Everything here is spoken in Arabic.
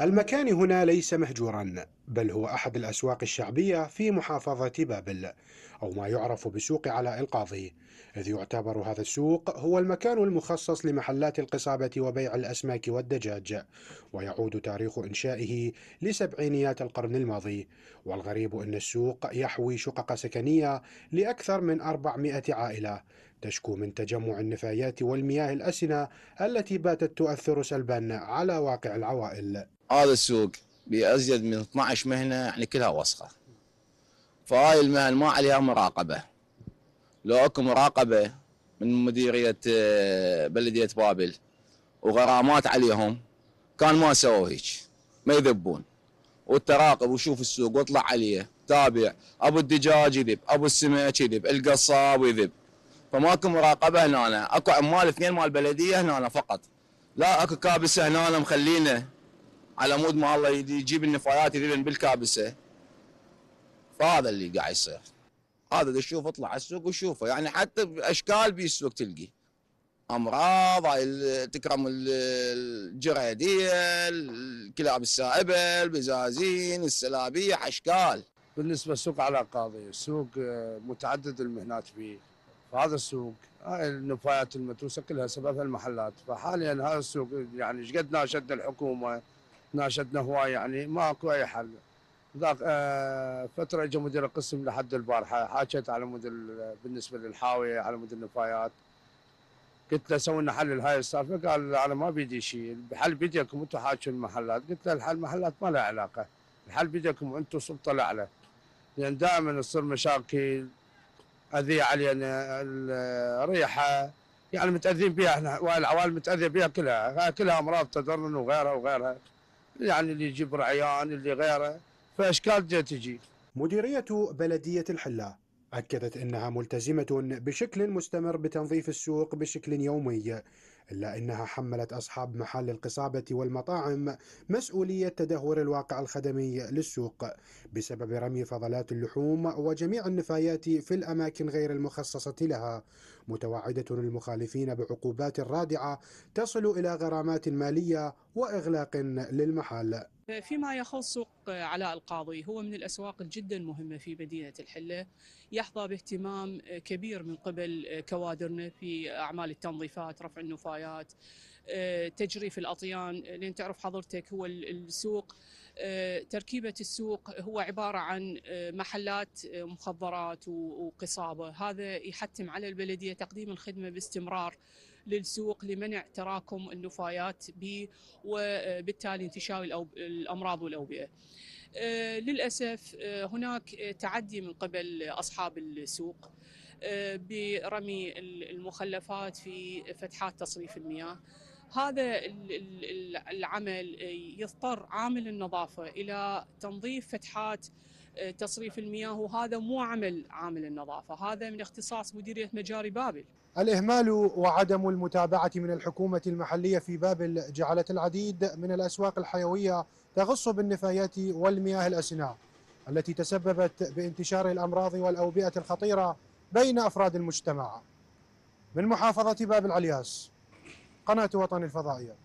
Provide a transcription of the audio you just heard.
المكان هنا ليس مهجورا بل هو أحد الأسواق الشعبية في محافظة بابل أو ما يعرف بسوق علاء القاضي إذ يعتبر هذا السوق هو المكان المخصص لمحلات القصابة وبيع الأسماك والدجاج ويعود تاريخ إنشائه لسبعينيات القرن الماضي والغريب أن السوق يحوي شقق سكنية لأكثر من 400 عائلة تشكو من تجمع النفايات والمياه الأسنة التي باتت تؤثر سلبا على واقع العوائل هذا السوق بأزيد من 12 مهنة يعني كلها وسخة فهاي المهن ما عليها مراقبة لو اكو مراقبة من مديرية آه، بلدية بابل وغرامات عليهم كان ما سووا هيك ما يذبون والتراقب وشوف السوق واطلع عليه تابع ابو الدجاج يذب ابو السمك يذب القصاب يذب فماكو مراقبه هنا اكو عمال اثنين مال بلديه هنا فقط لا اكو كابسه هنا مخلينا على مود ما الله يجيب النفايات يذبن بالكابسه فهذا اللي قاعد يصير هذا اللي شوف اطلع على السوق وشوفه يعني حتى باشكال بي السوق تلقي امراض تكرم الجراديه الكلاب السائبه البزازين السلابيه اشكال بالنسبه سوق على قاضي سوق آه، متعدد المهنات فيه هذا السوق هاي النفايات المتروسه كلها سببها المحلات فحاليا هذا السوق يعني ايش قد ناشدنا الحكومه ناشدنا هواي يعني ماكو اي حل ذاك آه، فتره اجى مدير القسم لحد البارحه حاكيت على مود بالنسبه للحاويه على مود النفايات قلت له سوي لنا حل لهاي السالفه قال انا ما بيدي شيء الحل بيدكم انتم حاكوا المحلات قلت له الحل محلات ما لها علاقه الحل بيدكم انتم السلطه الاعلى لان دائما تصير مشاكل اذيه علينا الريحه يعني متاذين بها احنا والعوائل متاذيه بها كلها كلها امراض تضرن وغيرها وغيرها يعني اللي يجيب رعيان اللي غيره فاشكال تجي مديريه بلديه الحله اكدت انها ملتزمه بشكل مستمر بتنظيف السوق بشكل يومي إلا أنها حملت أصحاب محل القصابة والمطاعم مسؤولية تدهور الواقع الخدمي للسوق بسبب رمي فضلات اللحوم وجميع النفايات في الأماكن غير المخصصة لها متوعدة المخالفين بعقوبات رادعة تصل إلى غرامات مالية وإغلاق للمحل فيما يخص سوق آه، علاء القاضي هو من الأسواق جدا مهمة في مدينة الحلة يحظى باهتمام آه، كبير من قبل آه، كوادرنا في أعمال التنظيفات رفع النفايات تجريف الأطيان لأن تعرف حضرتك هو السوق تركيبة السوق هو عبارة عن محلات مخدرات وقصابة هذا يحتم على البلدية تقديم الخدمة باستمرار للسوق لمنع تراكم النفايات ب وبالتالي انتشار الامراض والاوبئه. آه، للاسف آه، هناك تعدي من قبل اصحاب السوق آه، برمي المخلفات في فتحات تصريف المياه. هذا العمل يضطر عامل النظافه الى تنظيف فتحات آه، تصريف المياه وهذا مو عمل عامل النظافه هذا من اختصاص مديريه مجاري بابل الاهمال وعدم المتابعه من الحكومه المحليه في بابل جعلت العديد من الاسواق الحيويه تغص بالنفايات والمياه الأسناء التي تسببت بانتشار الامراض والاوبئه الخطيره بين افراد المجتمع من محافظه بابل علياس قناه وطن الفضائيه